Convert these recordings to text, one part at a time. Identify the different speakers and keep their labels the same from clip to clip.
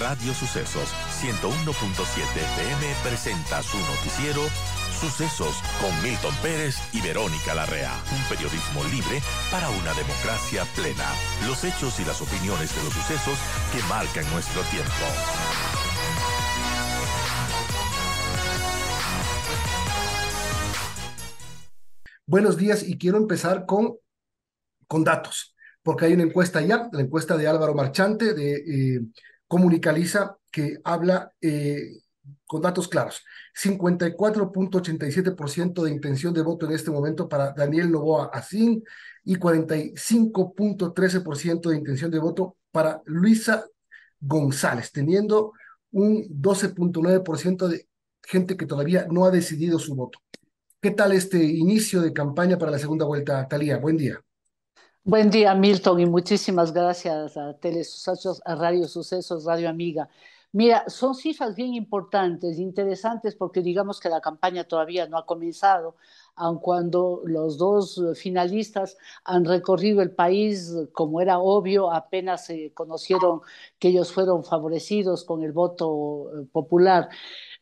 Speaker 1: Radio Sucesos 101.7 FM presenta su noticiero Sucesos con Milton Pérez y Verónica Larrea. Un periodismo libre para una democracia plena. Los hechos y las opiniones de los sucesos que marcan nuestro tiempo. Buenos días y quiero empezar con, con datos porque hay una encuesta ya, la encuesta de Álvaro Marchante de eh, comunicaliza que habla eh, con datos claros. 54.87% de intención de voto en este momento para Daniel Novoa Asín y 45.13% de intención de voto para Luisa González, teniendo un 12.9% de gente que todavía no ha decidido su voto. ¿Qué tal este inicio de campaña para la segunda vuelta, Talía? Buen día.
Speaker 2: Buen día, Milton, y muchísimas gracias a Telesucesos, a Radio Sucesos, Radio Amiga. Mira, son cifras bien importantes, interesantes, porque digamos que la campaña todavía no ha comenzado, aun cuando los dos finalistas han recorrido el país, como era obvio, apenas se conocieron que ellos fueron favorecidos con el voto eh, popular.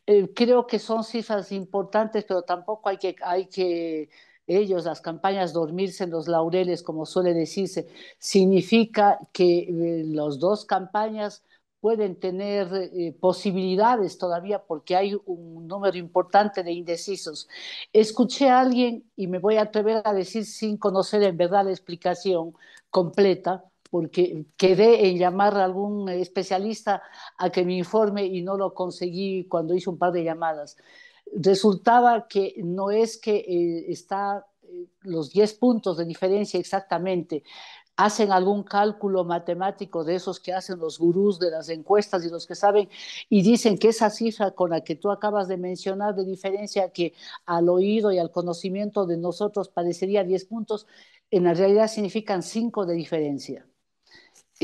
Speaker 2: Eh, creo que son cifras importantes, pero tampoco hay que, hay que ellos, las campañas dormirse en los laureles, como suele decirse, significa que eh, las dos campañas pueden tener eh, posibilidades todavía porque hay un número importante de indecisos. Escuché a alguien, y me voy a atrever a decir sin conocer en verdad la explicación completa, porque quedé en llamar a algún especialista a que me informe y no lo conseguí cuando hice un par de llamadas resultaba que no es que eh, está eh, los 10 puntos de diferencia exactamente, hacen algún cálculo matemático de esos que hacen los gurús de las encuestas y los que saben y dicen que esa cifra con la que tú acabas de mencionar de diferencia que al oído y al conocimiento de nosotros parecería 10 puntos, en la realidad significan 5 de diferencia.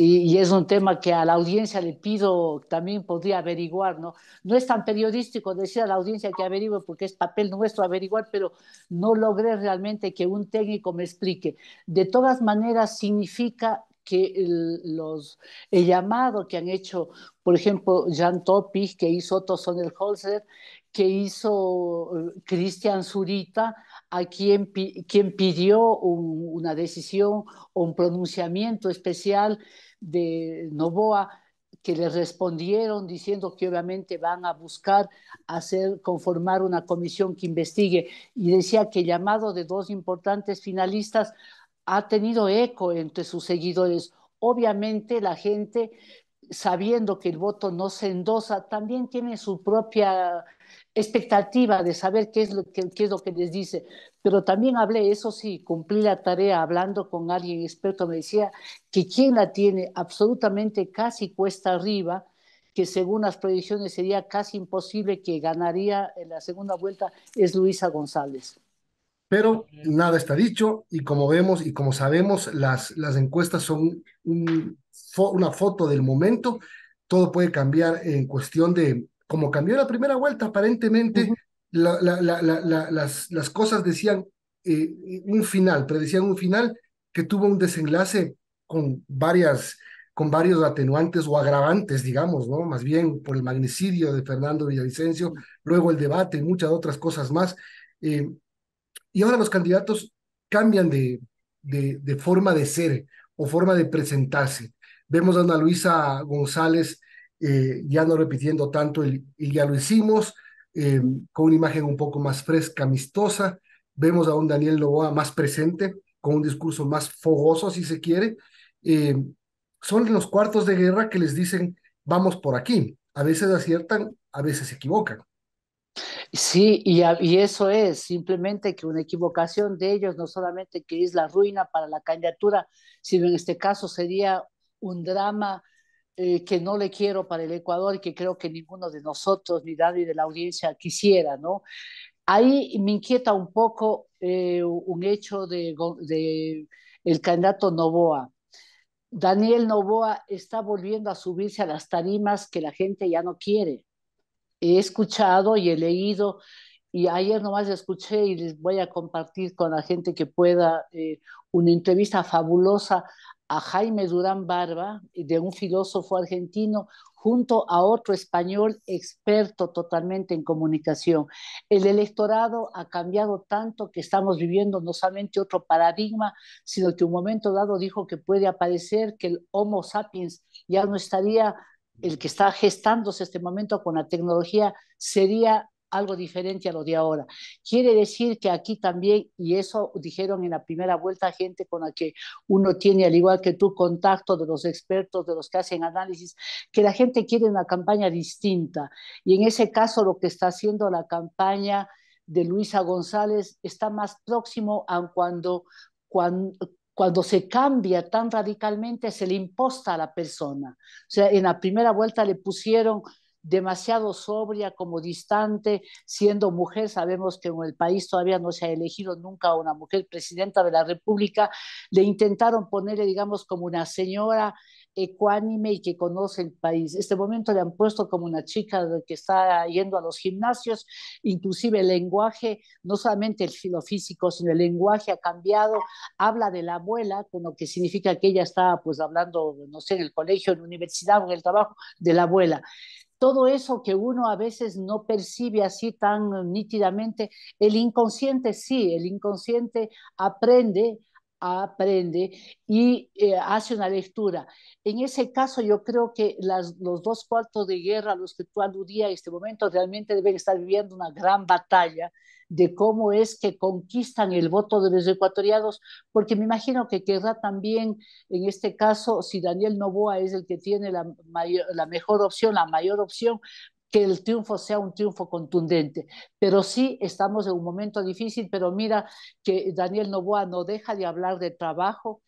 Speaker 2: Y, es un tema que a la audiencia le pido también podría averiguar, ¿no? No es tan periodístico decir a la audiencia que averigüe porque es papel nuestro averiguar, pero no logré realmente que un técnico me explique. De todas maneras, significa que el, los, el llamado que han hecho, por ejemplo, Jan Topic, que hizo Otto Sonnenholzer, que hizo eh, Cristian Zurita, a quien, quien pidió una decisión o un pronunciamiento especial de Novoa, que le respondieron diciendo que obviamente van a buscar hacer conformar una comisión que investigue y decía que el llamado de dos importantes finalistas ha tenido eco entre sus seguidores. Obviamente la gente sabiendo que el voto no se endosa, también tiene su propia expectativa de saber qué es, lo que, qué es lo que les dice. Pero también hablé, eso sí, cumplí la tarea hablando con alguien experto, me decía que quien la tiene absolutamente casi cuesta arriba, que según las predicciones sería casi imposible que ganaría en la segunda vuelta, es Luisa González.
Speaker 1: Pero nada está dicho y como vemos y como sabemos, las, las encuestas son un, una foto del momento. Todo puede cambiar en cuestión de, como cambió la primera vuelta, aparentemente las, cosas decían eh, un final, predecían un final que tuvo un desenlace con varias con varios atenuantes o agravantes, digamos, ¿no? Más bien por el magnicidio de Fernando Villavicencio, luego el debate y muchas otras cosas más. Eh, y ahora los candidatos cambian de, de, de, forma de ser o forma de presentarse. Vemos a Ana Luisa González eh, ya no repitiendo tanto el, ya lo hicimos, eh, con una imagen un poco más fresca, amistosa. Vemos a un Daniel Loboa más presente, con un discurso más fogoso, si se quiere. Eh, son los cuartos de guerra que les dicen, vamos por aquí. A veces aciertan, a veces se equivocan.
Speaker 2: Sí, y, y, eso es simplemente que una equivocación de ellos no solamente que es la ruina para la candidatura, sino en este caso sería un drama eh, que no le quiero para el Ecuador y que creo que ninguno de nosotros, ni nadie de la audiencia quisiera, ¿no? Ahí me inquieta un poco eh, un hecho de, el candidato Novoa. Daniel Novoa está volviendo a subirse a las tarimas que la gente ya no quiere. He escuchado y he leído y ayer nomás escuché y les voy a compartir con la gente que pueda eh, una entrevista fabulosa a Jaime Durán Barba, de un filósofo argentino, junto a otro español experto totalmente en comunicación. El electorado ha cambiado tanto que estamos viviendo no solamente otro paradigma, sino que un momento dado dijo que puede aparecer que el Homo sapiens ya no estaría, el que está gestándose este momento con la tecnología, sería algo diferente a lo de ahora. Quiere decir que aquí también, y eso dijeron en la primera vuelta gente con la que uno tiene, al igual que tú, contacto de los expertos, de los que hacen análisis, que la gente quiere una campaña distinta. Y en ese caso lo que está haciendo la campaña de Luisa González está más próximo a cuando... cuando se cambia tan radicalmente, se le imposta a la persona. O sea, en la primera vuelta le pusieron demasiado sobria, como distante, siendo mujer, sabemos que en el país todavía no se ha elegido nunca una mujer presidenta de la República, le intentaron ponerle, digamos, como una señora ecuánime y que conoce el país. Este momento le han puesto como una chica que está yendo a los gimnasios, inclusive el lenguaje, no solamente el filofísico, sino el lenguaje ha cambiado, habla de la abuela, con lo que significa que ella está pues hablando, no sé, en el colegio, en la universidad o en el trabajo, de la abuela todo eso que uno a veces no percibe así tan nítidamente, el inconsciente sí, el inconsciente aprende aprende y eh, hace una lectura. En ese caso, yo creo que los dos cuartos de guerra los que tú aludías en este momento realmente deben estar viviendo una gran batalla de cómo es que conquistan el voto de los ecuatorianos, porque me imagino que querrá también, en este caso, si Daniel Novoa es el que tiene la mejor opción, la mayor opción, que el triunfo sea un triunfo contundente. Pero sí estamos en un momento difícil, pero mira que Daniel Novoa no deja de hablar de trabajo,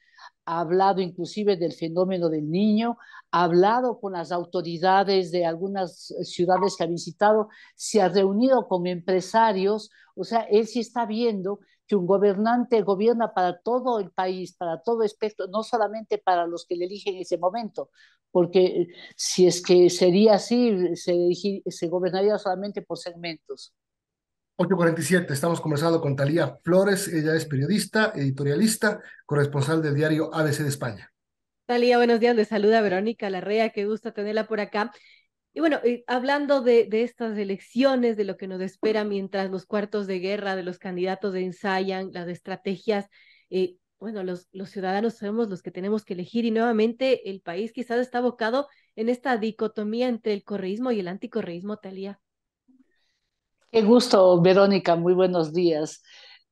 Speaker 2: ha hablado inclusive del fenómeno del niño, ha hablado con las autoridades de algunas ciudades que ha visitado, se ha reunido con empresarios, o sea, él sí está viendo que un gobernante gobierna para todo el país, para todo espectro, no solamente para los que le eligen en ese momento, porque eh, si es que sería así, se, se gobernaría solamente por segmentos.
Speaker 1: 8.47, estamos conversando con Talía Flores, ella es periodista, editorialista, corresponsal del diario ABC de España.
Speaker 2: Talía, buenos días, le saluda Verónica Larrea, qué gusto tenerla por acá. Y bueno, eh, hablando de, estas elecciones, de lo que nos espera mientras los cuartos de guerra de los candidatos ensayan las estrategias, eh, bueno, los, los ciudadanos somos los que tenemos que elegir y nuevamente el país quizás está abocado en esta dicotomía entre el correísmo y el anticorreísmo, Talía. Qué gusto, Verónica, muy buenos días.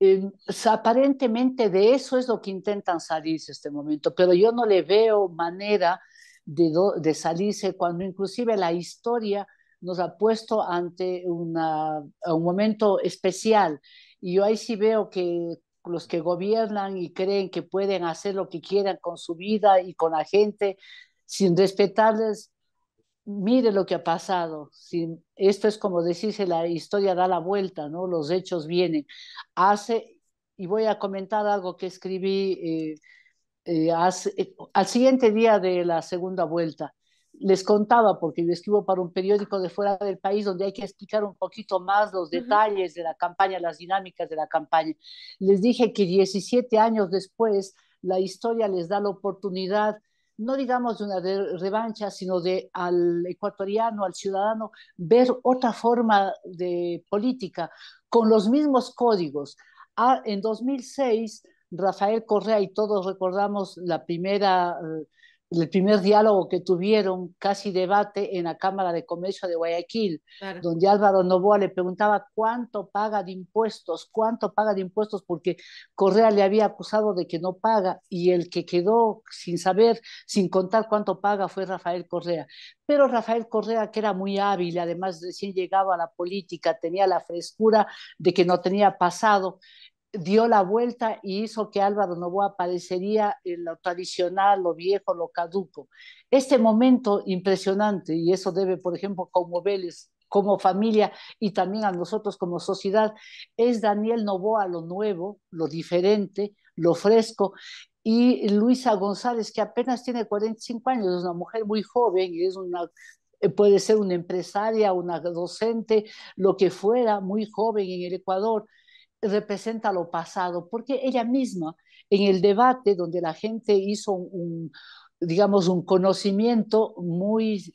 Speaker 2: Em, aparentemente de eso es lo que intentan salirse en este momento, pero yo no le veo manera de, salirse, cuando inclusive la historia nos ha puesto ante un momento especial. Y yo ahí sí veo que los que gobiernan y creen que pueden hacer lo que quieran con su vida y con la gente, sin respetarles, mire lo que ha pasado. si esto es como decirse, la historia da la vuelta, ¿no? Los hechos vienen. Hace, y voy a comentar algo que escribí eh, eh, eh, al siguiente día de la segunda vuelta. Les contaba, porque yo escribo para un periódico de fuera del país donde hay que explicar un poquito más los detalles de la campaña, las dinámicas de la campaña. Les dije que 17 años después, la historia les da la oportunidad no digamos de una revancha, sino de al ecuatoriano, al ciudadano, ver otra forma de política con los mismos códigos. Ah, en 2006 Rafael Correa y todos recordamos la primera, eh, el primer diálogo que tuvieron, casi debate, en la Cámara de Comercio de Guayaquil, donde Álvaro Novoa le preguntaba cuánto paga de impuestos, cuánto paga de impuestos, porque Correa le había acusado de que no paga y el que quedó sin saber, sin contar cuánto paga fue Rafael Correa. Pero Rafael Correa, que era muy hábil, además recién llegaba a la política, tenía la frescura de que no tenía pasado, dio la vuelta y hizo que Álvaro Novoa aparecería en eh, lo tradicional, lo viejo, lo caduco. Este momento impresionante, y eso debe, por ejemplo, Vélez, como familia y también a nosotros como sociedad, es Daniel Novoa lo nuevo, lo diferente, lo fresco, y Luisa González, que apenas tiene 45 años, es una mujer muy joven y es una eh, puede ser una empresaria, una docente, lo que fuera, muy joven en el Ecuador, representa lo pasado, porque ella misma, en el debate donde la gente hizo un, digamos, un conocimiento muy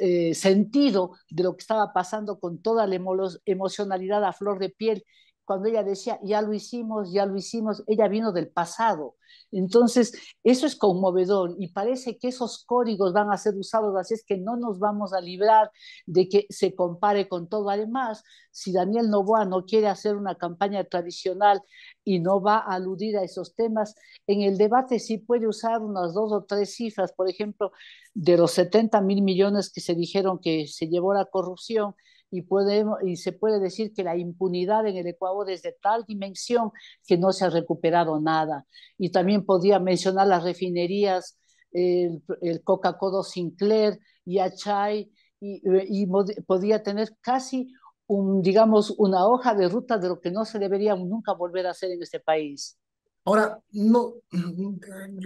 Speaker 2: eh, sentido de lo que estaba pasando con toda la emocionalidad a flor de piel cuando ella decía, ya lo hicimos, ya lo hicimos, ella vino del pasado. Entonces, eso es conmovedor y parece que esos códigos van a ser usados, así es que no nos vamos a librar de que se compare con todo. Además, si Daniel Novoa no quiere hacer una campaña tradicional y no va a aludir a esos temas, en el debate sí puede usar unas dos o tres cifras, por ejemplo, de los 70 mil millones que se dijeron que se llevó la corrupción y, podemos, y se puede decir que la impunidad en el Ecuador es de tal dimensión que no se ha recuperado nada. Y también podía mencionar las refinerías, el, Coca-Cola Sinclair, y, y, y podía tener casi un, digamos, una hoja de ruta de lo que no se debería nunca volver a hacer en este país.
Speaker 1: Ahora, no,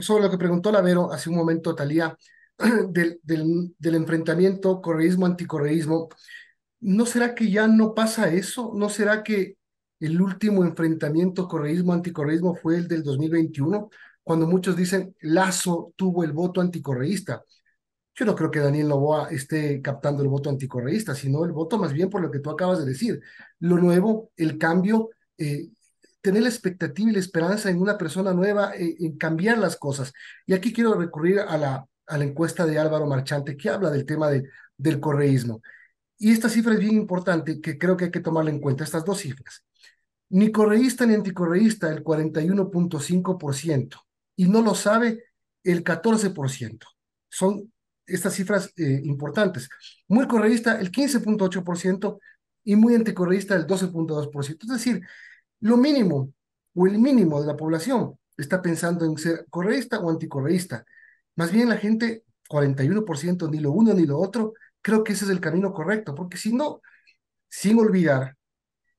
Speaker 1: sobre lo que preguntó Lavero hace un momento, Talía, del, del, del enfrentamiento correísmo-anticorreísmo, ¿no será que ya no pasa eso? ¿No será que el último enfrentamiento correísmo-anticorreísmo fue el del 2021, cuando muchos dicen Lazo tuvo el voto anticorreísta? Yo no creo que Daniel Novoa esté captando el voto anticorreísta, sino el voto más bien por lo que tú acabas de decir. Lo nuevo, el cambio, eh, tener la expectativa y la esperanza en una persona nueva, eh, en cambiar las cosas. Y aquí quiero recurrir a la, a la encuesta de Álvaro Marchante que habla del tema del correísmo. Y esta cifra es bien importante que creo que hay que tomarla en cuenta, estas dos cifras. Ni correísta ni anticorreísta, el 41.5%, y no lo sabe el 14%. Son estas cifras eh, importantes. Muy correísta, el 15.8%, y muy anticorreísta, el 12.2%. Es decir, lo mínimo o el mínimo de la población está pensando en ser correísta o anticorreísta. Más bien la gente, 41%, ni lo uno ni lo otro, creo que ese es el camino correcto, porque si no, sin olvidar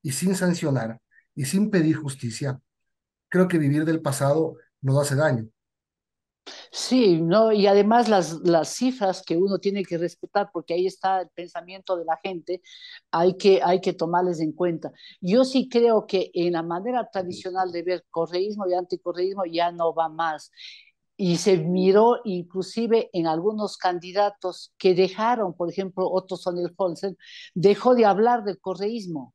Speaker 1: y sin sancionar y sin pedir justicia, creo que vivir del pasado no hace daño.
Speaker 2: Sí, no, y además las, las cifras que uno tiene que respetar, porque ahí está el pensamiento de la gente, hay que, hay que tomarles en cuenta. Yo sí creo que en la manera tradicional de ver correísmo y anticorreísmo ya no va más y se miró inclusive en algunos candidatos que dejaron, por ejemplo, Otto holsen dejó de hablar del correísmo.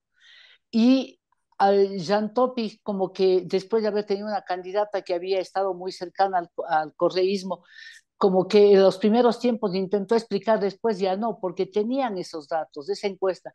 Speaker 2: Y al Jan Topic, como que después de haber tenido una candidata que había estado muy cercana al, al correísmo, como que en los primeros tiempos intentó explicar, después ya no, porque tenían esos datos, esa encuesta.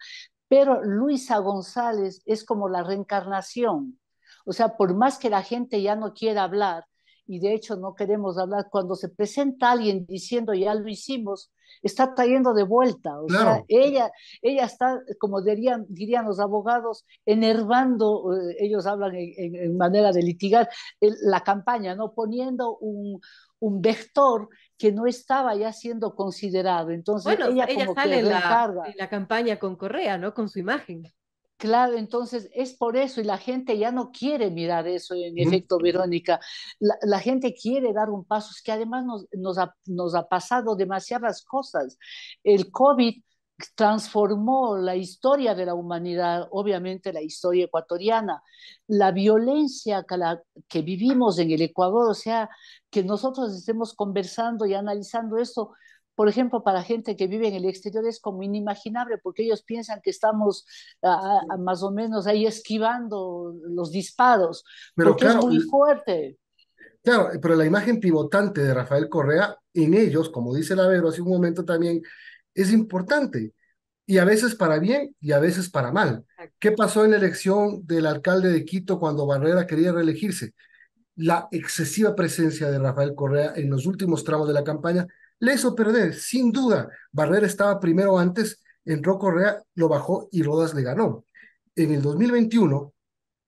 Speaker 2: Pero Luisa González es como la reencarnación. O sea, por más que la gente ya no quiera hablar, y de hecho no queremos hablar, cuando se presenta alguien diciendo ya lo hicimos, está trayendo de vuelta. O sea, ella, ella está, como dirían, dirían los abogados, enervando, eh, ellos hablan en, manera de litigar, la campaña, ¿no? Poniendo un, un vector que no estaba ya siendo considerado. Entonces, bueno, ella, como sale en la, la campaña con Correa, ¿no? Con su imagen. Claro, entonces es por eso y la gente ya no quiere mirar eso, en efecto, Verónica. La, gente quiere dar un paso, es que además nos, ha, pasado demasiadas cosas. El COVID transformó la historia de la humanidad, obviamente la historia ecuatoriana, la violencia que, que, vivimos en el Ecuador, o sea, que nosotros estemos conversando y analizando esto, por ejemplo, para gente que vive en el exterior es como inimaginable porque ellos piensan que estamos más o menos ahí esquivando los disparos, pero porque claro, es muy fuerte.
Speaker 1: Claro, eh, pero la imagen pivotante de Rafael Correa en ellos, como dice Lavero hace un momento también, es importante. Y a veces para bien y a veces para mal. ¿Qué pasó en la elección del alcalde de Quito cuando Barrera quería reelegirse? La excesiva presencia de Rafael Correa en los últimos tramos de la campaña le hizo perder, sin duda. Barrera estaba primero antes, entró Correa, lo bajó y Rodas le ganó. En el 2021,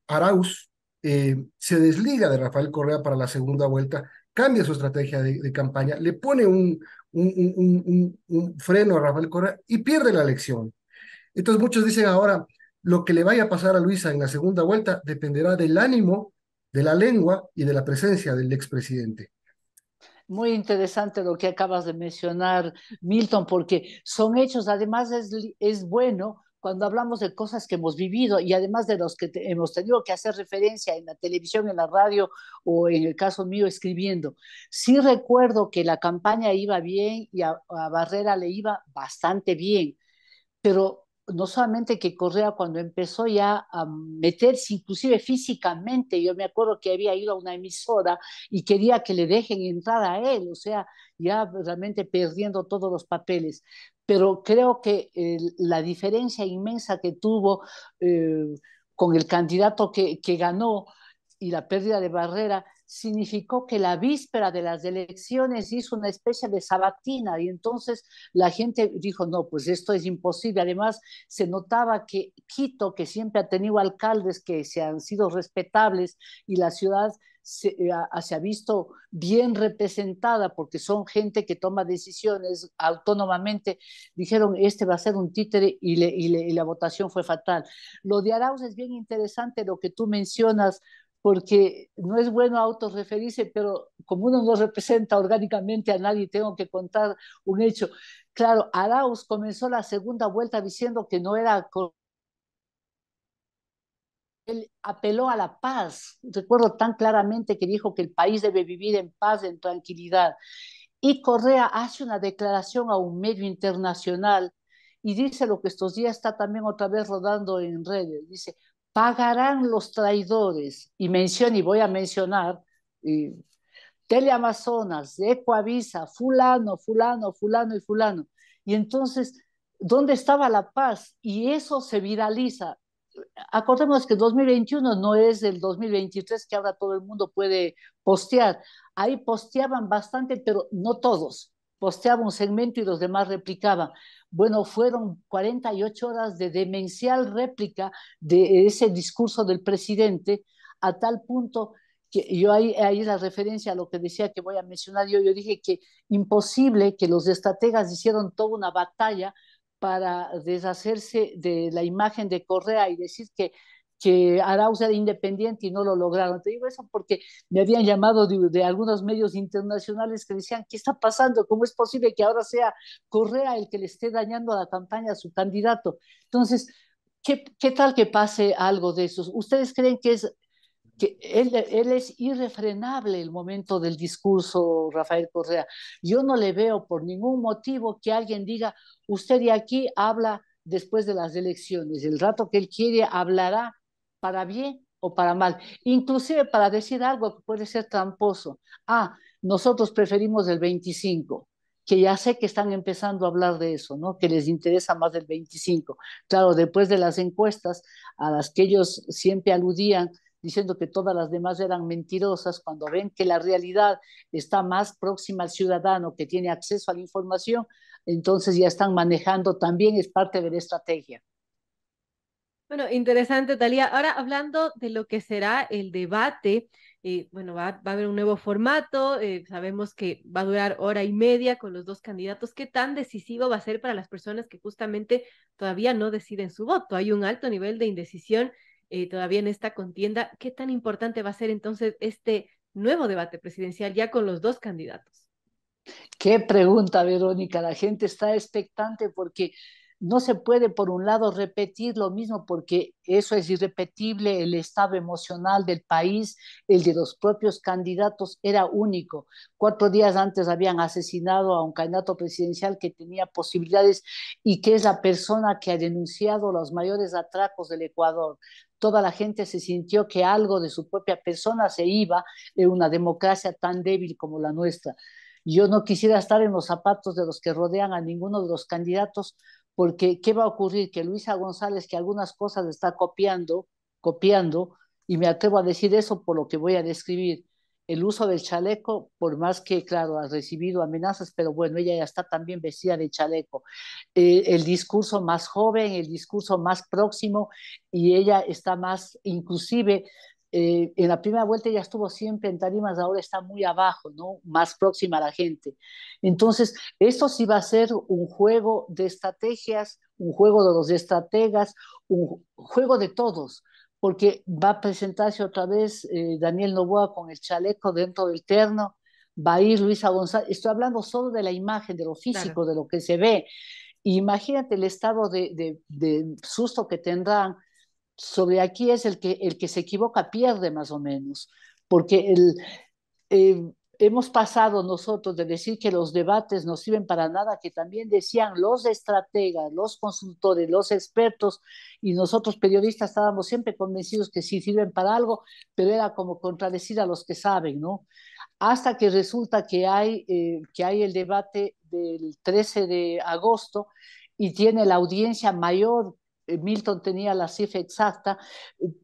Speaker 1: Arauz eh, se desliga de Rafael Correa para la segunda vuelta, cambia su estrategia de, campaña, le pone un, un, freno a Rafael Correa y pierde la elección. Entonces muchos dicen ahora, lo que le vaya a pasar a Luisa en la segunda vuelta dependerá del ánimo, de la lengua y de la presencia del expresidente
Speaker 2: muy interesante lo que acabas de mencionar, Milton, porque son hechos, además es, bueno cuando hablamos de cosas que hemos vivido y además de los que hemos tenido que hacer referencia en la televisión, en la radio o en el caso mío escribiendo. Sí recuerdo que la campaña iba bien y a Barrera le iba bastante bien, pero no solamente que Correa cuando empezó ya a meterse, inclusive físicamente, yo me acuerdo que había ido a una emisora y quería que le dejen entrar a él, o sea, ya realmente perdiendo todos los papeles. Pero creo que eh, la diferencia inmensa que tuvo eh, con el candidato que ganó y la pérdida de Barrera significó que la víspera de las elecciones hizo una especie de sabatina y entonces la gente dijo, no, pues esto es imposible. Además, se notaba que Quito, que siempre ha tenido alcaldes que se han sido respetables y la ciudad se, eh, ha visto bien representada porque son gente que toma decisiones autónomamente. Dijeron, este va a ser un títere y, y la votación fue fatal. Lo de Arauz es bien interesante, lo que tú mencionas, porque no es bueno autorreferirse, pero como uno no representa orgánicamente a nadie, tengo que contar un hecho. Claro, Arauz comenzó la segunda vuelta diciendo que no era... Él apeló a la paz. Recuerdo tan claramente que dijo que el país debe vivir en paz, en tranquilidad. Y Correa hace una declaración a un medio internacional y dice lo que estos días está también otra vez rodando en redes. Dice, pagarán los traidores, y menciono, y voy a mencionar, Teleamazonas, Ecoavisa, fulano, fulano, fulano y fulano. Y entonces, ¿dónde estaba la paz? Y eso se viraliza. Acordemos que 2021 no es el 2023 que ahora todo el mundo puede postear. Ahí posteaban bastante, pero no todos posteaba un segmento y los demás replicaban. Bueno, fueron 48 horas de demencial réplica de ese discurso del presidente, a tal punto que yo ahí, ahí la referencia a lo que decía que voy a mencionar yo, yo dije que imposible que los estrategas hicieron toda una batalla para deshacerse de la imagen de Correa y decir que que Arauz era independiente y no lo lograron. Te digo eso porque me habían llamado de, algunos medios internacionales que decían, ¿qué está pasando? ¿Cómo es posible que ahora sea Correa el que le esté dañando a la campaña a su candidato? Entonces, ¿qué, qué tal que pase algo de eso? ¿Ustedes creen que es que él, él, es irrefrenable el momento del discurso, Rafael Correa. Yo no le veo por ningún motivo que alguien diga, usted de aquí habla después de las elecciones, el rato que él quiere hablará para bien o para mal, inclusive para decir algo que puede ser tramposo. Ah, nosotros preferimos el 25, que ya sé que están empezando a hablar de eso, ¿no? Que les interesa más del 25. Claro, después de las encuestas a las que ellos siempre aludían, diciendo que todas las demás eran mentirosas, cuando ven que la realidad está más próxima al ciudadano que tiene acceso a la información, entonces ya están manejando, también es parte de la estrategia. Bueno, interesante, Talía. Ahora hablando de lo que será el debate, eh, bueno, va, a haber un nuevo formato, eh, sabemos que va a durar hora y media con los dos candidatos. ¿Qué tan decisivo va a ser para las personas que justamente todavía no deciden su voto? Hay un alto nivel de indecisión eh, todavía en esta contienda. ¿Qué tan importante va a ser entonces este nuevo debate presidencial ya con los dos candidatos? Qué pregunta, Verónica. La gente está expectante porque no se puede, por un lado, repetir lo mismo porque eso es irrepetible, el estado emocional del país, el de los propios candidatos, era único. Cuatro días antes habían asesinado a un candidato presidencial que tenía posibilidades y que es la persona que ha denunciado los mayores atracos del Ecuador toda la gente se sintió que algo de su propia persona se iba en una democracia tan débil como la nuestra. Yo no quisiera estar en los zapatos de los que rodean a ninguno de los candidatos porque ¿qué va a ocurrir? Que Luisa González, que algunas cosas está copiando, copiando, y me atrevo a decir eso por lo que voy a describir, el uso del chaleco, por más que, claro, ha recibido amenazas, pero bueno, ella ya está también vestida de chaleco. Eh, el discurso más joven, el discurso más próximo, y ella está más, inclusive, eh, en la primera vuelta ya estuvo siempre en tarimas, ahora está muy abajo, ¿no? Más próxima a la gente. Entonces, esto sí va a ser un juego de estrategias, un juego de los estrategas, un juego de todos, porque va a presentarse otra vez eh, Daniel Novoa con el chaleco dentro del terno, va a ir Luisa González, estoy hablando solo de la imagen, de lo físico, de lo que se ve. Imagínate el estado de, de susto que tendrán sobre aquí es el que, el que se equivoca pierde más o menos, porque el, eh, hemos pasado nosotros de decir que los debates no sirven para nada, que también decían los estrategas, los consultores, los expertos, y nosotros periodistas estábamos siempre convencidos que sí sirven para algo, pero era como contradecir a los que saben, ¿no? Hasta que resulta que hay, eh, que hay el debate del 13 de agosto y tiene la audiencia mayor eh, Milton tenía la cifra exacta,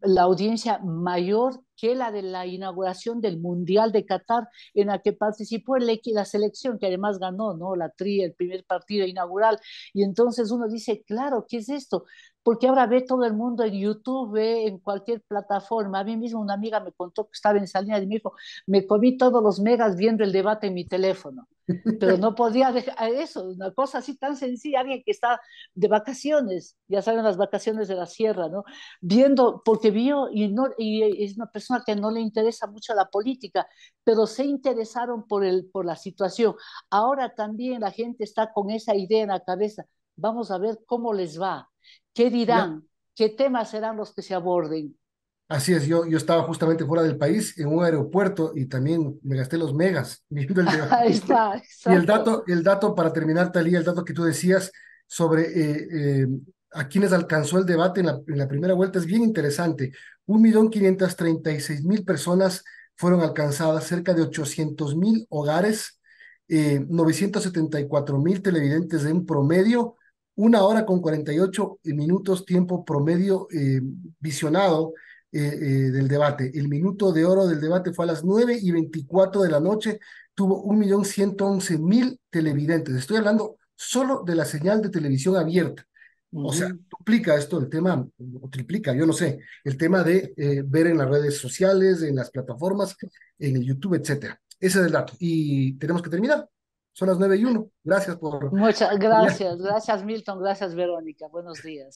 Speaker 2: la audiencia mayor que la de la inauguración del Mundial de Qatar, en la que participó el, la selección, que además ganó ¿no? la tria, el primer partido inaugural. Y entonces uno dice, claro, ¿qué es esto? porque ahora ve todo el mundo en YouTube, ve en cualquier plataforma. A mí mismo una amiga me contó que estaba en Salinas y me dijo, me comí todos los megas viendo el debate en mi teléfono, pero no podía dejar eso, una cosa así tan sencilla, alguien que está de vacaciones, ya saben las vacaciones de la sierra, ¿no? Viendo, porque vio y, no, es una persona que no le interesa mucho la política, pero se interesaron por, el, por la situación. Ahora también la gente está con esa idea en la cabeza, vamos a ver cómo les va ¿Qué dirán? ¿Qué temas serán los que se aborden?
Speaker 1: Así es, yo, yo estaba justamente fuera del país, en un aeropuerto, y también me gasté los megas el Ahí está, Y el dato, el dato, para terminar, Talía, el dato que tú decías sobre eh, eh, a quienes alcanzó el debate en la, en la primera vuelta es bien interesante. Un millón treinta y seis mil personas fueron alcanzadas, cerca de mil hogares, eh, cuatro mil televidentes en promedio, una hora con 48 minutos tiempo promedio eh, visionado eh, eh, del debate. El minuto de oro del debate fue a las 9 y 24 de la noche, tuvo 1.111.000 televidentes. Estoy hablando solo de la señal de televisión abierta. O sea, duplica esto el tema, o triplica, yo no sé, el tema de ver en las redes sociales, en las plataformas, en el YouTube, etcétera. Ese es el dato. Y tenemos que terminar. Son las 9 y 1. Gracias por... Muchas gracias,
Speaker 2: gracias Milton, gracias Verónica. Buenos días.